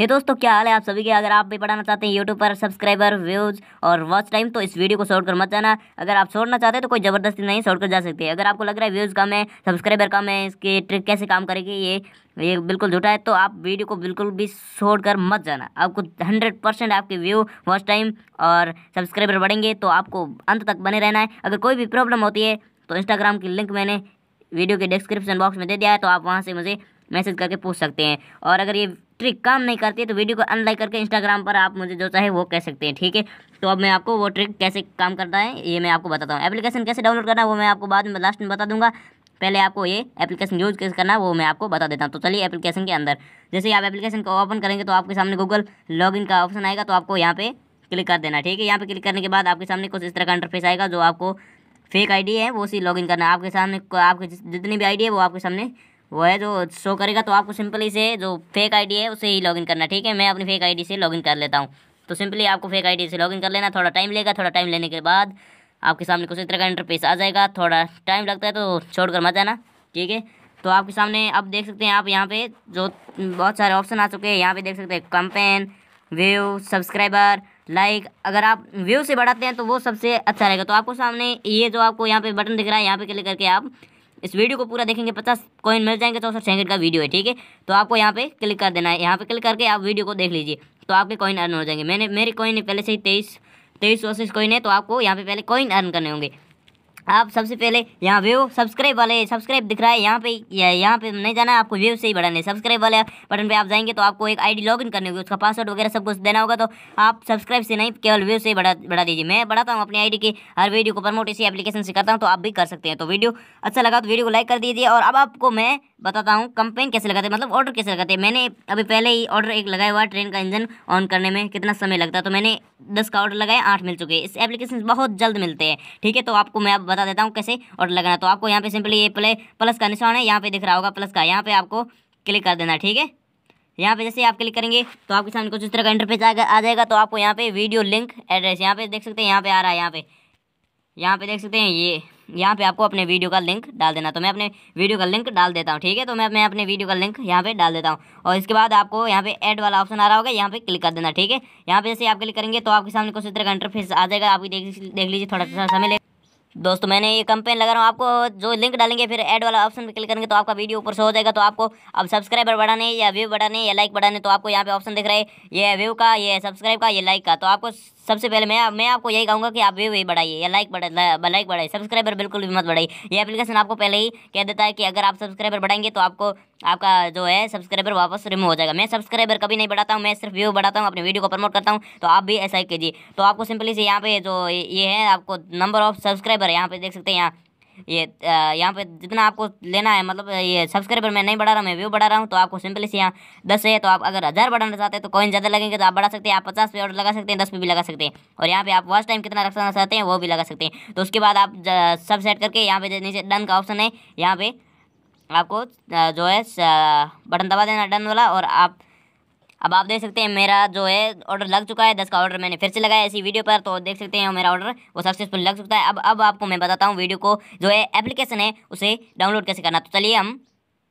हे दोस्तों क्या हाल है आप सभी के अगर आप भी पढ़ाना चाहते हैं यूट्यूब पर सब्सक्राइबर व्यूज़ और वॉच टाइम तो इस वीडियो को शॉर्ट कर मत जाना अगर आप छोड़ना चाहते हैं तो कोई ज़बरदस्ती नहीं शॉर्ट कर जा सकती है अगर आपको लग रहा है व्यूज़ कम है सब्सक्राइबर कम है इसकी ट्रिक कैसे काम करेगी ये ये बिल्कुल झूठा है तो आप वीडियो को बिल्कुल भी छोड़ कर मत जाना आपको हंड्रेड परसेंट आपके व्यू वॉच टाइम और सब्सक्राइबर बढ़ेंगे तो आपको अंत तक बने रहना है अगर कोई भी प्रॉब्लम होती है तो इंस्टाग्राम की लिंक मैंने वीडियो के डिस्क्रिप्शन बॉक्स में दे दिया है तो आप वहाँ से मुझे मैसेज करके पूछ सकते हैं और अगर ये ट्रिक काम नहीं करती है तो वीडियो को अनलाइक करके इंस्टाग्राम पर आप मुझे जो चाहे वो कह सकते हैं ठीक है तो अब मैं आपको वो ट्रिक कैसे काम करता है ये मैं आपको बताता हूँ एप्लीकेशन कैसे डाउनलोड करना है वो मैं आपको बाद में लास्ट में बता दूंगा पहले आपको ये एप्लीकेशन यूज़ कैसे करना है वो मैं आपको बता देता हूँ तो चलिए एप्लीकेशन के अंदर जैसे आप एप्लीकेशन को ओपन करेंगे तो आपके सामने गूगल लॉगिन का ऑप्शन आएगा तो आपको यहाँ पे क्लिक कर देना ठीक है यहाँ पे क्लिक करने के बाद आपके सामने कुछ इस तरह का इंटरफेस आएगा जो आपको फेक आईडी है वो उसी लॉगिन करना है आपके सामने आपके जितनी भी आईडी है वो आपके सामने वो है जो शो करेगा तो आपको सिंपली से जो फेक आईडी है उसे ही लॉगिन करना ठीक है मैं अपनी फेक आईडी से लॉगिन कर लेता हूँ तो सिंपली आपको फेक आईडी से लॉगिन कर लेना थोड़ा टाइम लेगा थोड़ा टाइम लेने के बाद आपके सामने कुछ इस तरह का इंटरफेस आ जाएगा थोड़ा टाइम लगता है तो छोड़ कर मत जाना ठीक है तो आपके सामने आप देख सकते हैं आप यहाँ पे जो बहुत सारे ऑप्शन आ चुके हैं यहाँ पर देख सकते हैं कंपेन व्यू सब्सक्राइबर लाइक अगर आप व्यू से बढ़ाते हैं तो वो सबसे अच्छा रहेगा तो आपको सामने ये जो आपको यहाँ पे बटन दिख रहा है यहाँ पे क्लिक करके आप इस वीडियो को पूरा देखेंगे पचास कॉइन मिल जाएंगे चौसठ सेकंड का वीडियो है ठीक है तो आपको यहाँ पे क्लिक कर देना है यहाँ पे क्लिक करके आप वीडियो को देख लीजिए तो आपके कॉइन अर्न हो जाएंगे मैंने मेरी कॉइन पहले से ही तेईस तेईस सौ से कॉइन है तो आपको यहाँ पे पहले कॉइन अर्न करने होंगे आप सबसे पहले यहाँ व्यू सब्सक्राइब वाले सब्सक्राइब दिख रहा है यहाँ पे यहाँ पे नहीं जाना है आपको व्यू से ही बढ़ाने सब्सक्राइब वाले बटन पे आप जाएंगे तो आपको एक आईडी लॉगिन करने होगी उसका पासवर्ड वगैरह सब कुछ देना होगा तो आप सब्सक्राइब से नहीं केवल व्यू से ही बढ़ा बढ़ा दीजिए मैं बढ़ाता हूँ अपनी आई की हर वीडियो को प्रमोट इसी एप्लीकेशन से करता हूँ तो आप भी कर सकते हैं तो वीडियो अच्छा लगा तो वीडियो को लाइक कर दीजिए और अब आपको मैं बताता हूँ कंपेन कैसे लगाते हैं मतलब ऑर्डर कैसे लगाते हैं मैंने अभी पहले ही ऑर्डर एक लगाया हुआ ट्रेन का इंजन ऑन करने में कितना समय लगता तो मैंने दस का ऑर्डर लगाए आठ मिल चुके हैं इस एप्लीकेशन बहुत जल्द मिलते हैं ठीक है तो आपको मैं बता देता हूँ कैसे ऑर्डर लगाना तो आपको यहाँ पे सिंपली ये प्ले प्लस का निशान है यहाँ पे दिख रहा होगा प्लस का यहाँ पे आपको क्लिक कर देना ठीक है यहाँ पे जैसे आप क्लिक करेंगे तो आपके सामने कुछ इस तरह का इंटरफेस आ जाएगा तो आपको यहाँ पे वीडियो लिंक एड्रेस यहाँ पे देख सकते हैं यहाँ पे आ रहा है यहाँ पे यहाँ पे देख सकते हैं ये यहाँ पे आपको अपने वीडियो का लिंक डाल देना तो मैं अपने वीडियो का लिंक डाल देता हूँ ठीक है तो मैं मैं अपने वीडियो का लिंक यहाँ पे डाल देता हूँ और इसके बाद आपको यहाँ पे ऐड वाला ऑप्शन आ रहा होगा यहाँ पे क्लिक कर देना ठीक है यहाँ पे जैसे आप क्लिक करेंगे तो आपके सामने कुछ इतना का इंटरफेस आ जाएगा आप देख लीजिए थोड़ा सा समय लेगा दोस्तों मैंने ये कंपेन लगा रहा हूँ आपको जो लिंक डालेंगे फिर ऐड वाला ऑप्शन पर क्लिक करेंगे तो आपका वीडियो ऊपर से हो जाएगा तो आपको अब सब्सक्राइबर बढ़ाने या व्यू बढ़ाने या लाइक बढ़ाने तो आपको यहाँ पे ऑप्शन दिख रहा है ये व्यू का ये सब्सक्राइब का ये लाइक का तो आपको सबसे पहले मैं मैं आपको यही कहूँगा कि आप व्यू ही बढ़ाइए या लाइक बढ़ा लाइक बढ़ाए सब्सक्राइबर बिल्कुल भी मत बढ़ाई ये अपलीकेशन आपको पहले ही कह देता है कि अगर आप सब्सक्राइबर बढ़ाएंगे तो आपको आपका जो है सब्सक्राइबर वापस रिमूव हो जाएगा मैं सब्सक्राइबर कभी नहीं बढ़ाता हूँ मैं सिर्फ व्यू बढ़ाता हूँ अपने वीडियो को प्रमोट करता हूँ तो आप भी ऐसा ही कीजिए तो आपको सिंपली से यहाँ पे जो ये है आपको नंबर ऑफ सब्सक्राइबर सब्सक्राइबर है यहाँ पे देख सकते हैं यहाँ ये यहाँ पे जितना आपको लेना है मतलब ये सब्सक्राइबर मैं नहीं बढ़ा रहा मैं व्यू बढ़ा रहा हूँ तो आपको सिंपली से यहाँ दस है तो आप अगर हज़ार बढ़ाना चाहते हैं तो कॉइन ज़्यादा लगेंगे तो आप बढ़ा सकते हैं आप पचास पे ऑर्डर लगा सकते हैं दस पे भी लगा सकते हैं और यहाँ पे आप वॉच टाइम कितना रखना चाहते हैं वो भी लगा सकते हैं तो उसके बाद आप सब सेट करके यहाँ पे नीचे डन का ऑप्शन है यहाँ पे आपको जो है बटन दबा देना डन वाला और आप अब आप देख सकते हैं मेरा जो है ऑर्डर लग चुका है दस का ऑर्डर मैंने फिर से लगाया इसी वीडियो पर तो देख सकते हैं मेरा ऑर्डर वो सक्सेसफुल लग चुका है अब अब आपको मैं बताता हूँ वीडियो को जो है एप्लीकेशन है उसे डाउनलोड कैसे करना तो चलिए हम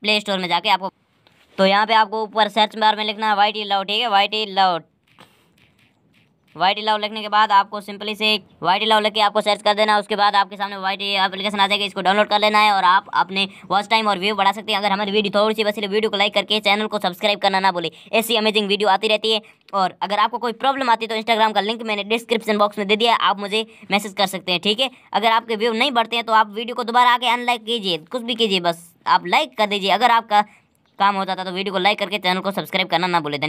प्ले स्टोर में जाके आपको तो यहाँ पे आपको ऊपर सर्च बार में लिखना है वाई टी लव ठीक है वाई टी लव वाइट इलाव लिखने के बाद आपको सिंपली से वाइट इलाव लिख के आपको सर्च कर देना उसके बाद आपके सामने वाइट एप्लीकेशन आ जाएगी इसको डाउनलोड कर लेना है और आप अपने वॉच टाइम और व्यू बढ़ा सकते हैं अगर हमारी वीडियो थोड़ी सी बस वीडियो तो को लाइक करके चैनल को सब्सक्राइब करना ना बोले ऐसी अमेजिंग वीडियो आती रहती है और अगर आपको कोई प्रॉब्लम आती है तो इंस्टाग्राम का लिंक मैंने डिस्क्रिप्शन बॉक्स में दे दिया आप मुझे मैसेज कर सकते हैं ठीक है अगर आपके व्यू नहीं बढ़ते हैं तो आप वीडियो को दोबारा आके अनलाइक कीजिए कुछ भी कीजिए बस आप लाइक कर दीजिए अगर आपका काम होता था तो वीडियो को लाइक करके चैनल को सब्सक्राइब करना ना बोले